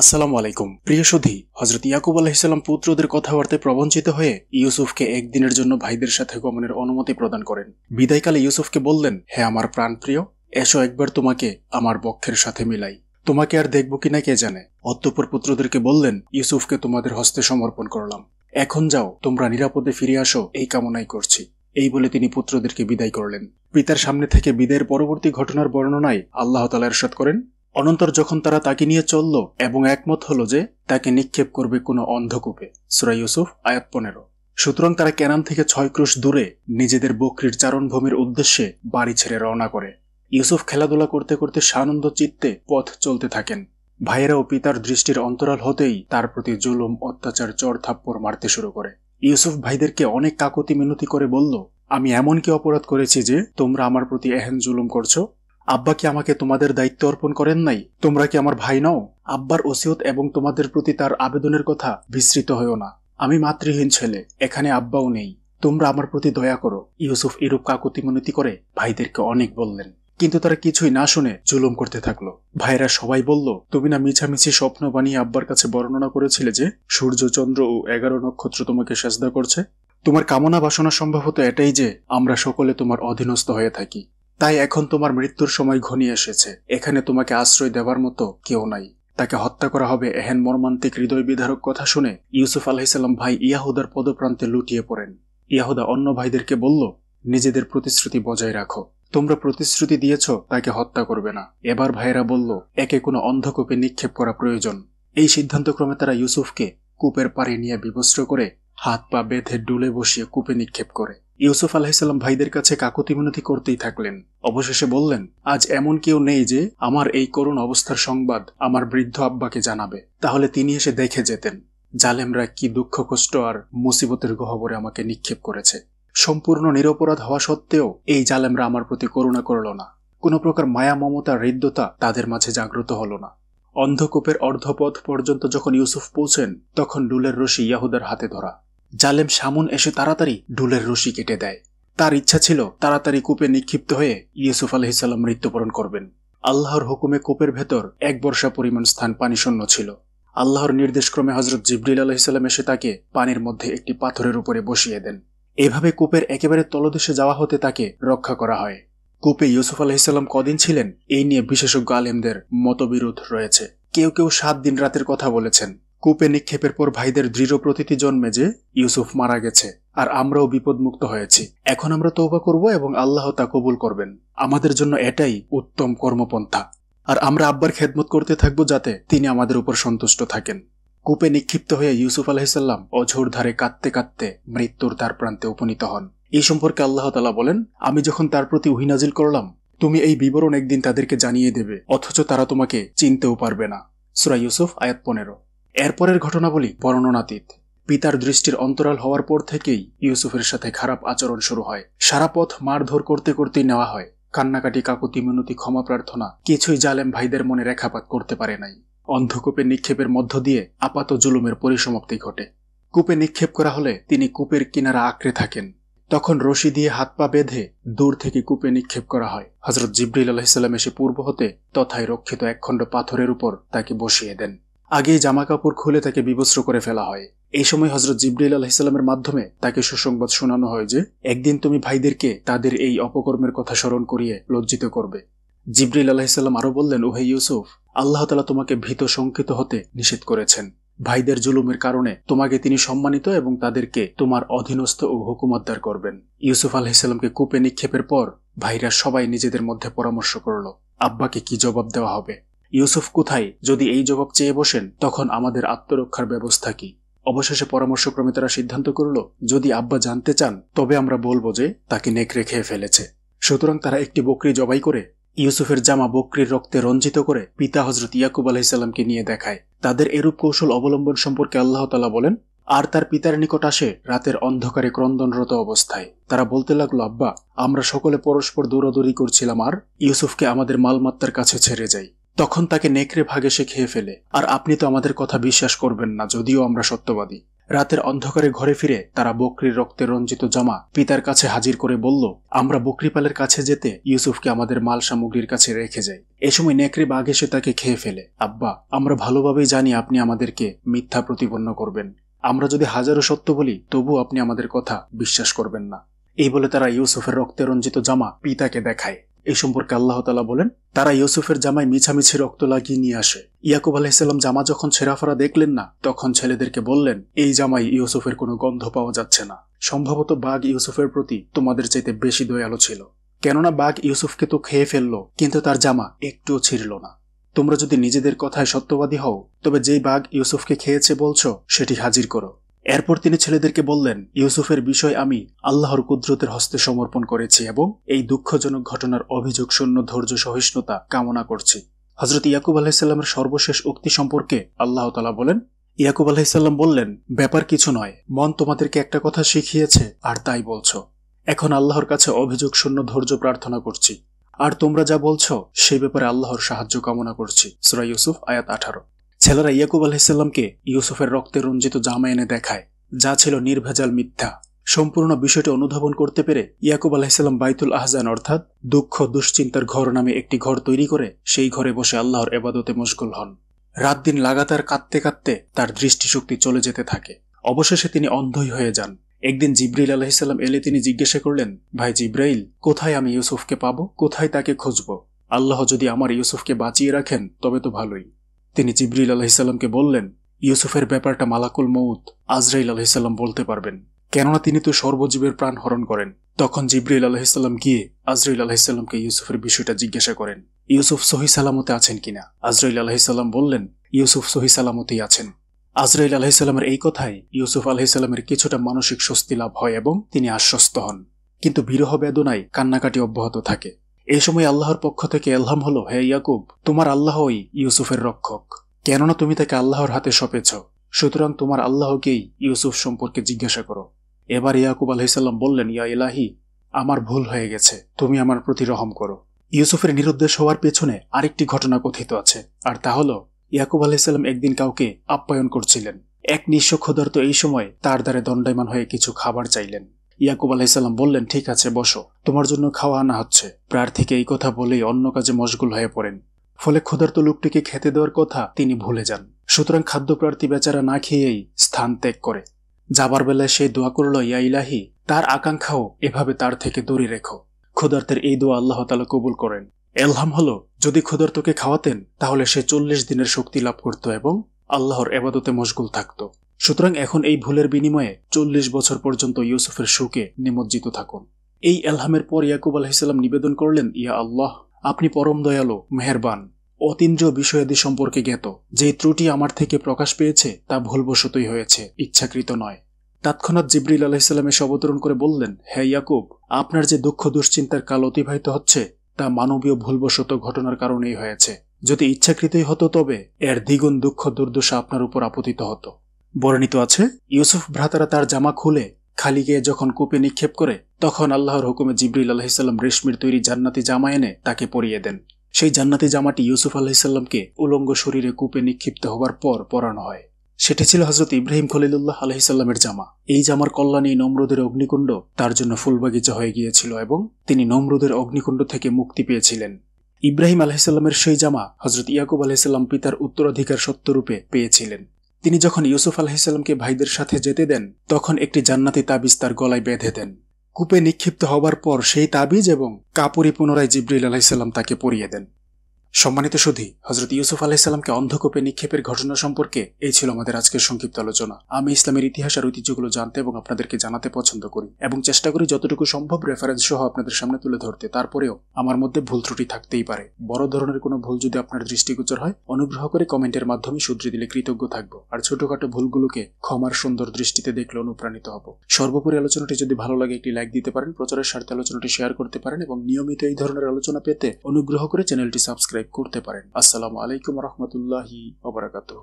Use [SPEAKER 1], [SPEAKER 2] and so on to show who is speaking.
[SPEAKER 1] আসসালামু আলাইকুম প্রিয় সুধী হজরত ইয়াকুব আলাহিসাল্লাম পুত্রদের কথাবার্তায় প্রবঞ্চিত হয়ে ইউসুফকে একদিনের জন্য ভাইদের সাথে গমনের অনুমতি প্রদান করেন বিদায়কালে ইউসুফকে বললেন হে আমার প্রাণপ্রিয় এসো একবার তোমাকে আমার বক্ষের সাথে মিলাই তোমাকে আর দেখব কিনা কে জানে অত্যপর পুত্রদেরকে বললেন ইউসুফকে তোমাদের হস্তে সমর্পণ করলাম এখন যাও তোমরা নিরাপদে ফিরে আসো এই কামনাই করছি এই বলে তিনি পুত্রদেরকে বিদায় করলেন পিতার সামনে থেকে বিদায়ের পরবর্তী ঘটনার বর্ণনায় আল্লাহ তালা এরশাদ করেন অনন্তর যখন তারা তাকে নিয়ে চলল এবং একমত হলো যে তাকে নিক্ষেপ করবে কোনো অন্ধকূপে সুরাই ইউসুফ আয়াত পনেরো সুতরাং তারা ক্যানান থেকে ছয় ক্রোশ দূরে নিজেদের বকরির চারণভূমির উদ্দেশ্যে বাড়ি ছেড়ে রওনা করে ইউসুফ খেলাধুলা করতে করতে সানন্দ চিত্তে পথ চলতে থাকেন ভাইয়েরা ও পিতার দৃষ্টির অন্তরাল হতেই তার প্রতি জুলুম অত্যাচার চর মারতে শুরু করে ইউসুফ ভাইদেরকে অনেক কাকতি মিনতি করে বলল আমি এমন কি অপরাধ করেছি যে তোমরা আমার প্রতি এহেন জুলুম করছো আব্বা কি আমাকে তোমাদের দায়িত্ব অর্পণ করেন নাই তোমরা কি আমার ভাই নও আব্বার ওসিয়ত এবং তোমাদের প্রতি তার আবেদনের কথা বিস্তৃত হয়েও না আমি মাতৃহীন ছেলে এখানে আব্বাও নেই তোমরা আমার প্রতি দয়া করো ইউসুফ এরূপ কাকুতিমনতি করে ভাইদেরকে অনেক বললেন কিন্তু তারা কিছুই না শুনে জুলুম করতে থাকলো ভাইরা সবাই বলল তুমি না মিছামিছি স্বপ্ন বানিয়ে আব্বার কাছে বর্ণনা করেছিলে যে সূর্য চন্দ্র ও এগারো নক্ষত্র তোমাকে সাজদা করছে তোমার কামনা বাসনা সম্ভবত এটাই যে আমরা সকলে তোমার অধীনস্থ হয়ে থাকি তাই এখন তোমার মৃত্যুর সময় ঘনিয়ে এসেছে এখানে তোমাকে আশ্রয় দেবার মতো কেউ নাই তাকে হত্যা করা হবে এহেন মর্মান্তিক হৃদয় বিধারক কথা শুনে ইউসুফ আলহিসাল্লাম ভাই ইয়াহুদার পদপ্রান্তে লুটিয়ে পড়েন ইয়াহুদা অন্য ভাইদেরকে বলল নিজেদের প্রতিশ্রুতি বজায় রাখো তোমরা প্রতিশ্রুতি দিয়েছ তাকে হত্যা করবে না এবার ভাইয়েরা বলল একে কোনো অন্ধকূপে নিক্ষেপ করা প্রয়োজন এই সিদ্ধান্তক্রমে তারা ইউসুফকে কূপের পাড়ে নিয়ে বিবস্ত্র করে হাত পা বেঁধে ডুলে বসিয়ে কূপে নিক্ষেপ করে ইউসুফ আলাহিসাল্লাম ভাইদের কাছে কাকুতি মিনতি করতেই থাকলেন অবশেষে বললেন আজ এমন কেউ নেই যে আমার এই করুণ অবস্থার সংবাদ আমার বৃদ্ধ আব্বাকে জানাবে তাহলে তিনি এসে দেখে যেতেন জালেমরা কি দুঃখ কষ্ট আর মুসিবতের গহবরে আমাকে নিক্ষেপ করেছে সম্পূর্ণ নিরপরাধ হওয়া সত্ত্বেও এই জালেমরা আমার প্রতি করুণা করল না কোনো প্রকার মায়া মমতা হৃদ্যতা তাদের মাঝে জাগ্রত হল না অন্ধকূপের অর্ধপথ পর্যন্ত যখন ইউসুফ পৌঁছেন তখন ডুলের রশি ইয়াহুদার হাতে ধরা জালেম সামুন এসে তাড়াতাড়ি ঢুলের রশি কেটে দেয় তার ইচ্ছা ছিল তাড়াতাড়ি কূপে নিক্ষিপ্ত হয়ে ইউসুফ আলহিসাল্লাম মৃত্যুবরণ করবেন আল্লাহর হুকুমে কূপের ভেতর এক বর্ষা পরিমাণ স্থান পানি শূন্য ছিল আল্লাহর নির্দেশক্রমে হজরত জিবরিল আলহিসাল্লাম এসে তাকে পানির মধ্যে একটি পাথরের উপরে বসিয়ে দেন এভাবে কূপের একেবারে তলদেশে যাওয়া হতে তাকে রক্ষা করা হয় কূপে ইউসুফ আলহিসাল্লাম কদিন ছিলেন এই নিয়ে বিশেষজ্ঞ আলেমদের মতবিরোধ রয়েছে কেউ কেউ সাত দিন রাতের কথা বলেছেন কূপে নিক্ষেপের পর ভাইদের দৃঢ় প্রতীতি জন্মে যে ইউসুফ মারা গেছে আর আমরাও বিপদমুক্ত হয়েছি এখন আমরা তৌবা করব এবং আল্লাহ তা কবুল করবেন আমাদের জন্য এটাই উত্তম কর্মপন্থা আর আমরা আব্বার খেদমত করতে থাকব যাতে তিনি আমাদের উপর সন্তুষ্ট থাকেন কূপে নিক্ষিপ্ত হয়ে ইউসুফ আলাহিসাল্লাম অঝোর ধারে কাঁদতে কাঁদতে মৃত্যুর তার প্রান্তে উপনীত হন এই সম্পর্কে আল্লাহ তালা বলেন আমি যখন তার প্রতি উহিনাজিল করলাম তুমি এই বিবরণ একদিন তাদেরকে জানিয়ে দেবে অথচ তারা তোমাকে চিনতেও পারবে না সুরা ইউসুফ আয়াত পনেরো এরপরের বলি বর্ণনাতীত পিতার দৃষ্টির অন্তরাল হওয়ার পর থেকেই ইউসুফের সাথে খারাপ আচরণ শুরু হয় সারা পথ মারধর করতে করতেই নেওয়া হয় কান্নাকাটি কাকুতি মিনতি ক্ষমা প্রার্থনা কিছুই জালেম ভাইদের মনে রেখাপাত করতে পারে নাই অন্ধকূপে নিক্ষেপের মধ্য দিয়ে আপাত জুলুমের পরিসমাপ্তি ঘটে কূপে নিক্ষেপ করা হলে তিনি কূপের কিনারা আঁকড়ে থাকেন তখন রশি দিয়ে হাত পা বেঁধে দূর থেকে কূপে নিক্ষেপ করা হয় হজরত জিবরিল আলাহিসাল্লাম এসে পূর্ব হতে তথায় রক্ষিত একখণ্ড পাথরের উপর তাকে বসিয়ে দেন আগেই জামা কাপড় খুলে তাকে বিবস্ত্র করে ফেলা হয় এই সময় হজরত জিব্রাইল আলাহিসাল্লামের মাধ্যমে তাকে সুসংবাদ শোনানো হয় যে একদিন তুমি ভাইদেরকে তাদের এই অপকর্মের কথা স্মরণ করিয়ে লজ্জিত করবে জিব্রাইল আলাহিসাল্লাম আরও বললেন ওহে ইউসুফ আল্লাহ তালা তোমাকে ভীত শঙ্কিত হতে নিষেধ করেছেন ভাইদের জুলুমের কারণে তোমাকে তিনি সম্মানিত এবং তাদেরকে তোমার অধীনস্থ ও হুকুমতদার করবেন ইউসুফ আলহিসাল্লামকে কূপে নিক্ষেপের পর ভাইরা সবাই নিজেদের মধ্যে পরামর্শ করল আব্বাকে কি জবাব দেওয়া হবে ইউসুফ কোথায় যদি এই জবাব চেয়ে বসেন তখন আমাদের আত্মরক্ষার ব্যবস্থা কি অবশেষে পরামর্শক্রমে তারা সিদ্ধান্ত করল যদি আব্বা জানতে চান তবে আমরা বলবো যে তাকে নেকড়ে খেয়ে ফেলেছে সুতরাং তারা একটি বকরি জবাই করে ইউসুফের জামা বকরির রক্তে রঞ্জিত করে পিতা হজরত ইয়াকুব আলাহিসাল্লামকে নিয়ে দেখায় তাদের এরূপ কৌশল অবলম্বন সম্পর্কে আল্লাহ তালা বলেন আর তার পিতার নিকট আসে রাতের অন্ধকারে ক্রন্দনরত অবস্থায় তারা বলতে লাগলো আব্বা আমরা সকলে পরস্পর দৌড়াদৌড়ি করছিলাম আর ইউসুফকে আমাদের মালমাত্তার কাছে ছেড়ে যাই তখন তাকে নেকড়ে ভাগে সে খেয়ে ফেলে আর আপনি তো আমাদের কথা বিশ্বাস করবেন না যদিও আমরা সত্যবাদী রাতের অন্ধকারে ঘরে ফিরে তারা বকরির রক্তে রঞ্জিত জামা পিতার কাছে হাজির করে বলল আমরা বকরিপালের কাছে যেতে ইউসুফকে আমাদের মাল সামগ্রীর কাছে রেখে যাই এ সময় নেকড়ে বাঘ এসে তাকে খেয়ে ফেলে আব্বা আমরা ভালোভাবেই জানি আপনি আমাদেরকে মিথ্যা প্রতিপন্ন করবেন আমরা যদি হাজারো সত্য বলি তবু আপনি আমাদের কথা বিশ্বাস করবেন না এই বলে তারা ইউসুফের রক্তে রঞ্জিত জামা পিতাকে দেখায় এই সম্পর্কে আল্লাহ তালা বলেন তারা ইউসুফের জামায় মিছামিছি রক্ত লাগিয়ে নিয়ে আসে ইয়াকুব আলাহিসাল্লাম জামা যখন ছেঁড়াফেরা দেখলেন না তখন ছেলেদেরকে বললেন এই জামাই ইউসুফের কোনো গন্ধ পাওয়া যাচ্ছে না সম্ভবত বাঘ ইউসুফের প্রতি তোমাদের চাইতে বেশি দয়ালু ছিল কেননা বাঘ ইউসুফকে তো খেয়ে ফেললো কিন্তু তার জামা একটুও ছিঁড়ল না তোমরা যদি নিজেদের কথায় সত্যবাদী হও তবে যেই বাঘ ইউসুফকে খেয়েছে বলছো সেটি হাজির করো এরপর তিনি ছেলেদেরকে বললেন ইউসুফের বিষয় আমি আল্লাহর কুদরতের হস্তে সমর্পণ করেছি এবং এই দুঃখজনক ঘটনার অভিযোগ শূন্য ধৈর্য সহিষ্ণুতা কামনা করছি হজরত ইয়াকুব আলাহিসাল্লামের সর্বশেষ উক্তি সম্পর্কে আল্লাহ তালা বলেন ইয়াকুব আলাহিসাল্লাম বললেন ব্যাপার কিছু নয় মন তোমাদেরকে একটা কথা শিখিয়েছে আর তাই বলছো এখন আল্লাহর কাছে অভিযোগ শূন্য ধৈর্য প্রার্থনা করছি আর তোমরা যা বলছো সেই ব্যাপারে আল্লাহর সাহায্য কামনা করছি সুরাই ইউসুফ আয়াত আঠারো ছেলেরা ইয়াকুব আলাহিসাল্লামকে ইউসুফের রক্তে রঞ্জিত জামা এনে দেখায় যা ছিল নির্ভেজাল মিথ্যা সম্পূর্ণ বিষয়টি অনুধাবন করতে পেরে ইয়াকুব আলাহিসাল্লাম বাইতুল আহজান অর্থাৎ দুঃখ দুশ্চিন্তার ঘর নামে একটি ঘর তৈরি করে সেই ঘরে বসে আল্লাহর এবাদতে মশগুল হন রাত দিন লাগাতার কাঁদতে কাঁদতে তার দৃষ্টিশক্তি চলে যেতে থাকে অবশেষে তিনি অন্ধই হয়ে যান একদিন জিব্রাইল আলাহিসাল্লাম এলে তিনি জিজ্ঞাসা করলেন ভাই জিব্রাইল কোথায় আমি ইউসুফকে পাব কোথায় তাকে খুঁজব আল্লাহ যদি আমার ইউসুফকে বাঁচিয়ে রাখেন তবে তো ভালোই তিনি জিবরিল আলহিসাল্লামকে বললেন ইউসুফের ব্যাপারটা মালাকুল মৌত আজরাইল আলহিসাল্লাম বলতে পারবেন কেননা তিনি তো সর্বজীবের প্রাণ হরণ করেন তখন জিবরিল আলহিসাল্লাম গিয়ে আজরাইল আলহিসাল্লামকে ইউসুফের বিষয়টা জিজ্ঞাসা করেন ইউসুফ সহি সালামতে আছেন কিনা আজরাইল আলহিসাল্লাম বললেন ইউসুফ সহি সালামতেই আছেন আজরাইল আলহিসাল্লামের এই কথায় ইউসুফ আলহিসাল্লামের কিছুটা মানসিক স্বস্তি লাভ হয় এবং তিনি আশ্বস্ত হন কিন্তু বিরহ বেদনায় কান্নাকাটি অব্যাহত থাকে এ সময় আল্লাহর পক্ষ থেকে এলহাম হল হে ইয়াকুব তোমার আল্লাহই ইউসুফের রক্ষক কেননা তুমি তাকে আল্লাহর হাতে সপেছ সুতরাং তোমার আল্লাহকেই ইউসুফ সম্পর্কে জিজ্ঞাসা করো এবার ইয়াকুব আলহিসাল্লাম বললেন ইয়া ইলাহি আমার ভুল হয়ে গেছে তুমি আমার প্রতি রহম করো ইউসুফের নিরুদ্দেশ হওয়ার পেছনে আরেকটি ঘটনা কথিত আছে আর তা হল ইয়াকুব আলাইসাল্লাম একদিন কাউকে আপ্যায়ন করছিলেন এক নিঃস্ব ক্ষুধার্ত এই সময় তার দ্বারে দণ্ডায়মান হয়ে কিছু খাবার চাইলেন ইয়াকুব আলাইসাল্লাম বললেন ঠিক আছে বসো তোমার জন্য খাওয়া আনা হচ্ছে প্রার্থীকে এই কথা বলেই অন্য কাজে মশগুল হয়ে পড়েন ফলে ক্ষুধার্ত লোকটিকে খেতে দেওয়ার কথা তিনি ভুলে যান সুতরাং খাদ্যপ্রার্থী বেচারা না খেয়েই স্থান ত্যাগ করে যাবার বেলায় সে দোয়া করল ইয়া ইলাহি তার আকাঙ্ক্ষাও এভাবে তার থেকে দূরে রেখো ক্ষুধার্তের এই দোয়া আল্লাহ তালা কবুল করেন এলহাম হল যদি ক্ষুধার্তকে খাওয়াতেন তাহলে সে চল্লিশ দিনের শক্তি লাভ করত এবং আল্লাহর এবাদতে মশগুল থাকতো সুতরাং এখন এই ভুলের বিনিময়ে চল্লিশ বছর পর্যন্ত ইউসুফের সুখে নিমজ্জিত থাকুন এই এলহামের পর ইয়াকুব আলাহিসাল্লাম নিবেদন করলেন ইয়া আল্লাহ আপনি পরম দয়ালু মেহেরবান অতীন্দ্র বিষয়াদি সম্পর্কে জ্ঞাত যে ত্রুটি আমার থেকে প্রকাশ পেয়েছে তা ভুলবশতই হয়েছে ইচ্ছাকৃত নয় তৎক্ষণাৎ জিবরিল আলাহিসাল্লাম এসে অবতরণ করে বললেন হ্যাঁ ইয়াকুব আপনার যে দুঃখ দুশ্চিন্তার কাল অতিবাহিত হচ্ছে তা মানবীয় ভুলবশত ঘটনার কারণেই হয়েছে যদি ইচ্ছাকৃতই হতো তবে এর দ্বিগুণ দুঃখ দুর্দশা আপনার উপর আপতিত হতো বর্ণিত আছে ইউসুফ ভ্রাতারা তার জামা খুলে খালি গিয়ে যখন কূপে নিক্ষেপ করে তখন আল্লাহর হুকুমে জিবরিল আলহিসাল্লাম রেশমির তৈরি জান্নাতি জামা এনে তাকে পরিয়ে দেন সেই জান্নাতি জামাটি ইউসুফ আলহিসাল্লামকে উলঙ্গ শরীরে কূপে নিক্ষিপ্ত হবার পর পরানো হয় সেটি ছিল হজরত ইব্রাহিম খলিলুল্লাহ আলহিসাল্লামের জামা এই জামার কল্যাণে নমরুদের অগ্নিকুণ্ড তার জন্য ফুলবাগিচা হয়ে গিয়েছিল এবং তিনি নমরুদের অগ্নিকুণ্ড থেকে মুক্তি পেয়েছিলেন ইব্রাহিম আলহিসাল্লামের সেই জামা হজরত ইয়াকুব আলহিসাল্লাম পিতার উত্তরাধিকার সত্যরূপে পেয়েছিলেন তিনি যখন ইউসুফ আলাহিসাল্লামকে ভাইদের সাথে যেতে দেন তখন একটি জান্নাতি তাবিজ তার গলায় বেঁধে দেন কূপে নিক্ষিপ্ত হবার পর সেই তাবিজ এবং কাপড়ি পুনরায় জিবরিল আলাহিসাল্লাম তাকে পরিয়ে দেন সম্মানিত সুধী হজরত ইউসুফ আলাহিসাল্লামকে অন্ধকূপে নিক্ষেপের ঘটনা সম্পর্কে এই ছিল আমাদের আজকের সংক্ষিপ্ত আলোচনা আমি ইসলামের ইতিহাস আর ঐতিহ্যগুলো জানতে এবং আপনাদেরকে জানাতে পছন্দ করি এবং চেষ্টা করি যতটুকু সম্ভব রেফারেন্স সহ আপনাদের সামনে তুলে ধরতে তারপরেও আমার মধ্যে ভুল ত্রুটি থাকতেই পারে বড় ধরনের কোনো ভুল যদি আপনার দৃষ্টিগোচর হয় অনুগ্রহ করে কমেন্টের মাধ্যমে শুধরে দিলে কৃতজ্ঞ থাকবো আর ছোটখাটো ভুলগুলোকে ক্ষমার সুন্দর দৃষ্টিতে দেখলে অনুপ্রাণিত হব সর্বোপরি আলোচনাটি যদি ভালো লাগে একটি লাইক দিতে পারেন প্রচারের স্বার্থে আলোচনাটি শেয়ার করতে পারেন এবং নিয়মিত এই ধরনের আলোচনা পেতে অনুগ্রহ করে চ্যানেলটি সাবস্ক্রাইব সাবস্ক্রাইব করতে পারেন আসসালামু আলাইকুম রহমতুল্লাহি অবরাকাতহ